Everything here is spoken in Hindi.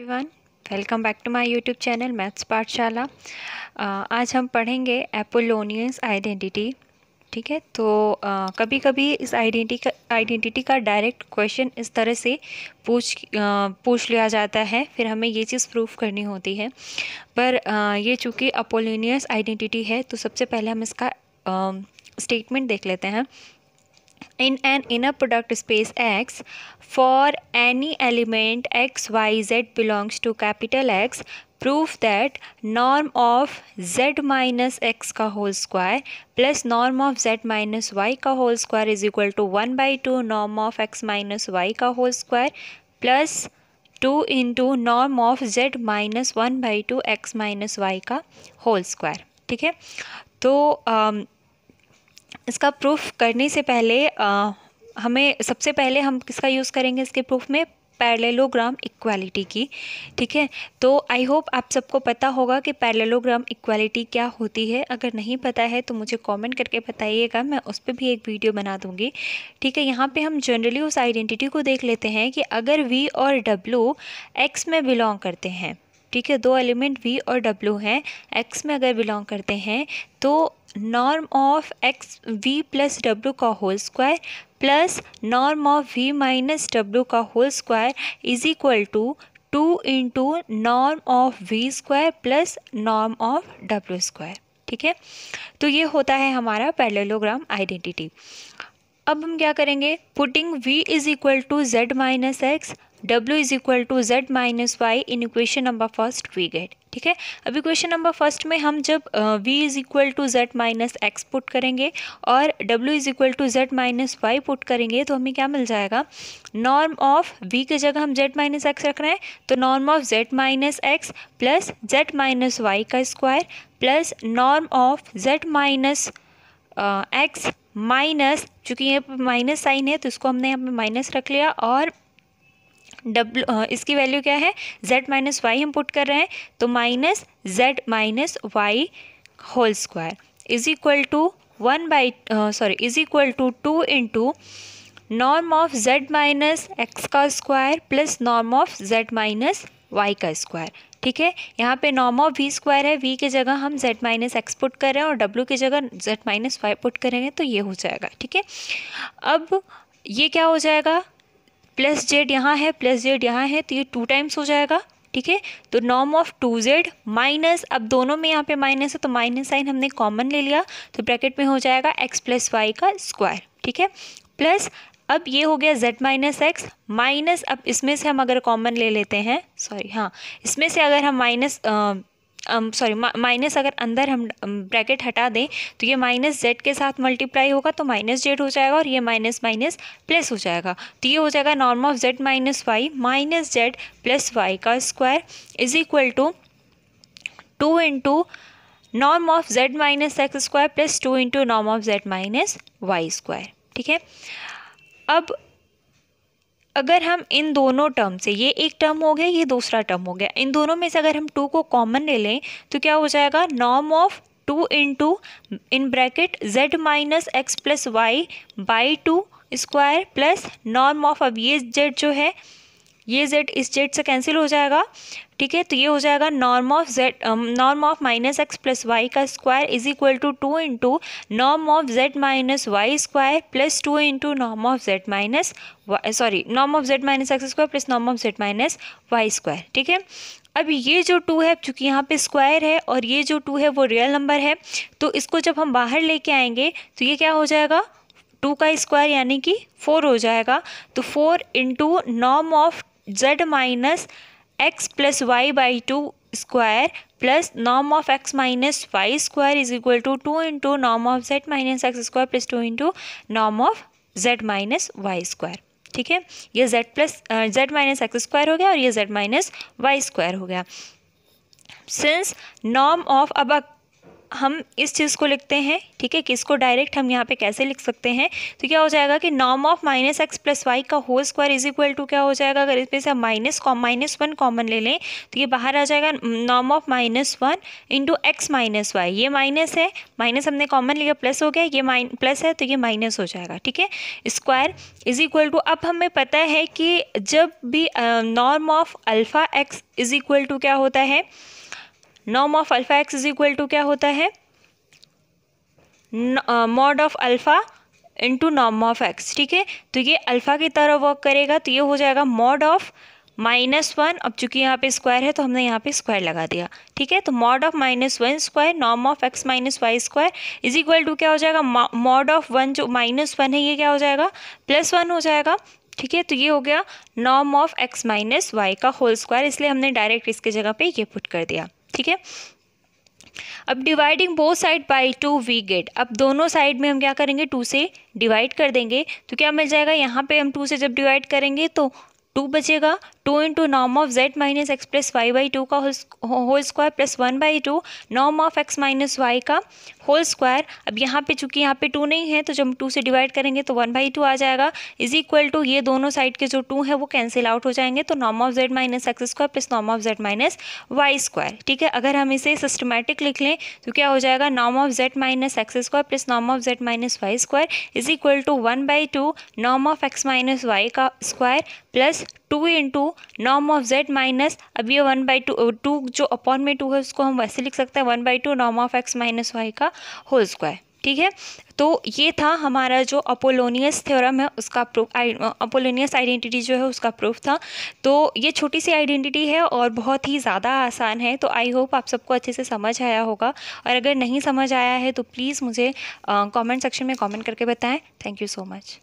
everyone welcome back to my YouTube channel maths Pathshala आज हम पढ़ेंगे एपोलोनियंस आइडेंटिटी ठीक है तो आ, uh, कभी कभी इस आइडेंटिटी का आइडेंटिटी का डायरेक्ट क्वेश्चन इस तरह से पूछ आ, uh, पूछ लिया जाता है फिर हमें ये चीज़ प्रूफ करनी होती है पर आ, uh, ये चूँकि अपोलोनियस आइडेंटिटी है तो सबसे पहले हम इसका स्टेटमेंट um, देख लेते हैं in an inner product space x for any element x y z belongs to capital x prove that norm of z minus x का whole square plus norm of z minus y का whole square is equal to one by two norm of x minus y का whole square plus two into norm of z minus one by two x minus y का होल स्क्वायर ठीक है तो um, इसका प्रूफ करने से पहले आ, हमें सबसे पहले हम किसका यूज़ करेंगे इसके प्रूफ में पैरेलोग्राम इक्वालिटी की ठीक है तो आई होप आप सबको पता होगा कि पैरेलोग्राम इक्वालिटी क्या होती है अगर नहीं पता है तो मुझे कमेंट करके बताइएगा मैं उस पर भी एक वीडियो बना दूंगी ठीक है यहाँ पे हम जनरली उस आइडेंटिटी को देख लेते हैं कि अगर वी और डब्लू एक्स में बिलोंग करते हैं ठीक है दो एलिमेंट वी और डब्ल्यू हैं एक्स में अगर बिलोंग करते हैं तो norm of x v plus डब्ल्यू का whole square plus norm of v minus डब्ल्यू का whole square is equal to two into norm of v square plus norm of डब्ल्यू स्क्वायर ठीक है तो ये होता है हमारा पैलेलोग्राम आइडेंटिटी अब हम क्या करेंगे putting v is equal to z minus x डब्ल्यू is equal to z minus y in equation number first we get ठीक है अब इक्वेशन नंबर फर्स्ट में हम जब v is equal to z minus x put करेंगे और w is equal to z minus y put करेंगे तो हमें क्या मिल जाएगा नॉर्म ऑफ v की जगह हम जेड माइनस एक्स रख रहे हैं तो norm of z minus x plus z minus y का square plus norm of z minus x minus चूँकि यहाँ पर माइनस साइन है तो इसको हमने यहाँ पर माइनस रख लिया और डब्ल इसकी वैल्यू क्या है जेड माइनस वाई हम पुट कर रहे हैं तो minus z minus y whole square is equal to one by sorry is equal to two into norm of z minus x का square plus norm of z minus y का स्क्वायर ठीक है यहाँ पे नॉर्म ऑफ वी स्क्वायर है वी की जगह हम जेड माइनस एक्स पुट कर रहे हैं और डब्ल्यू की जगह जेड माइनस वाई पुट करेंगे तो ये हो जाएगा ठीक है अब ये क्या हो जाएगा प्लस जेड यहाँ है प्लस जेड यहाँ है तो ये टू टाइम्स हो जाएगा ठीक है तो norm of two z minus अब दोनों में यहाँ पे माइनस है तो माइनस साइन हमने कॉमन ले लिया तो ब्रैकेट में हो जाएगा एक्स प्लस वाई का स्क्वायर ठीक है प्लस अब ये हो गया जेड माइनस एक्स माइनस अब इसमें से हम अगर कॉमन ले लेते हैं सॉरी हाँ इसमें से अगर हम माइनस सॉरी माइनस अगर अंदर हम ब्रैकेट हटा दें तो ये माइनस जेड के साथ मल्टीप्लाई होगा तो माइनस जेड हो जाएगा और ये माइनस माइनस प्लस हो जाएगा तो ये हो जाएगा norm of z minus y minus z plus y का square is equal to two into norm of z minus x square plus two into norm of z minus y square ठीक है अब अगर हम इन दोनों टर्म से ये एक टर्म हो गया ये दूसरा टर्म हो गया इन दोनों में से अगर हम टू को कॉमन ले लें तो क्या हो जाएगा norm of two in two in bracket z minus x plus y by two square plus norm of अब ये जेड जो है ये जेड इस जेड से कैंसिल हो जाएगा ठीक है तो ये हो जाएगा norm of z norm of minus x plus y का square is equal to two into norm of z minus y square plus two into norm of z minus sorry norm of z minus x square plus norm of z minus y square ठीक है अब ये जो टू है चूँकि यहाँ पे स्क्वायर है और ये जो टू है वो रियल नंबर है तो इसको जब हम बाहर लेके आएंगे तो ये क्या हो जाएगा टू का स्क्वायर यानी कि फोर हो जाएगा तो four into norm of z minus x plus y by two square plus Nom of x minus y square is equal to two into नॉम of z minus x square plus two into नॉम of z minus y square ठीक है ये Z plus z minus x square हो गया और ये जेड माइनस वाई स्क्वायर हो गया सिंस नॉम ऑफ अब हम इस चीज़ को लिखते हैं ठीक है किसको डायरेक्ट हम यहाँ पे कैसे लिख सकते हैं तो क्या हो जाएगा कि norm of minus x plus y का whole square is equal to क्या हो जाएगा अगर इसमें से हम माइनस माइनस वन कॉमन ले लें तो ये बाहर आ जाएगा नॉम of minus one into x minus y ये माइनस है माइनस हमने कॉमन लिया प्लस हो गया ये माइन प्लस है तो ये माइनस हो जाएगा ठीक है स्क्वायर इज इक्वल टू अब हमें पता है कि जब भी norm of alpha x is equal to क्या होता है नॉम of alpha x is equal to क्या होता है मॉड ऑफ अल्फ़ा इंटू नॉम ऑफ एक्स ठीक है तो ये अल्फ़ा की तरह वर्क करेगा तो ये हो जाएगा मॉड ऑफ माइनस वन अब चूंकि यहाँ पे स्क्वायर है तो हमने यहाँ पे स्क्वायर लगा दिया ठीक है तो mod of minus one square नॉम of x minus y square is equal to क्या हो जाएगा मॉड ऑफ वन जो माइनस वन है ये क्या हो जाएगा प्लस वन हो जाएगा ठीक है तो ये हो गया नॉम ऑफ एक्स माइनस वाई का होल स्क्वायर इसलिए हमने डायरेक्ट इसके जगह पे ये पुट कर दिया ठीक है अब dividing both side by two we get अब दोनों साइड में हम क्या करेंगे टू से डिवाइड कर देंगे तो क्या मिल जाएगा यहाँ पे हम टू से जब डिवाइड करेंगे तो टू बचेगा टू इंटू नॉम of z minus x plus y by two का whole square plus one by two नॉम ऑफ एक्स माइनस वाई का होल स्क्वायर अब यहाँ पे चूंकि यहाँ पे टू नहीं है तो जब टू से डिवाइड करेंगे तो वन बाई टू आ जाएगा इज इक्वल टू ये दोनों साइड के जो टू है वो कैंसिल आउट हो जाएंगे तो नॉम of z minus x square plus Nom of z minus y square ठीक है अगर हम इसे सिस्टमेटिक लिख लें तो क्या हो जाएगा नॉम of z minus x square plus Nom of z minus y square is equal to one by two नॉम ऑफ एक्स माइनस वाई का स्क्वायर प्लस टू इंटू नॉम ऑफ जेड माइनस अब ये वन बाई टू टू जो अपॉन में टू है उसको हम वैसे लिख सकते हैं वन बाई टू नॉम ऑफ एक्स माइनस वाई का होल स्क्वायर ठीक है तो ये था हमारा जो अपोलोनियस थ्योरम है उसका प्रूफ अपोलोनियस आइडेंटिटी जो है उसका प्रूफ था तो ये छोटी सी आइडेंटिटी है और बहुत ही ज़्यादा आसान है तो आई होप आप सबको अच्छे से समझ आया होगा और अगर नहीं समझ आया है तो प्लीज़ मुझे कमेंट सेक्शन में कमेंट करके बताएं थैंक यू सो मच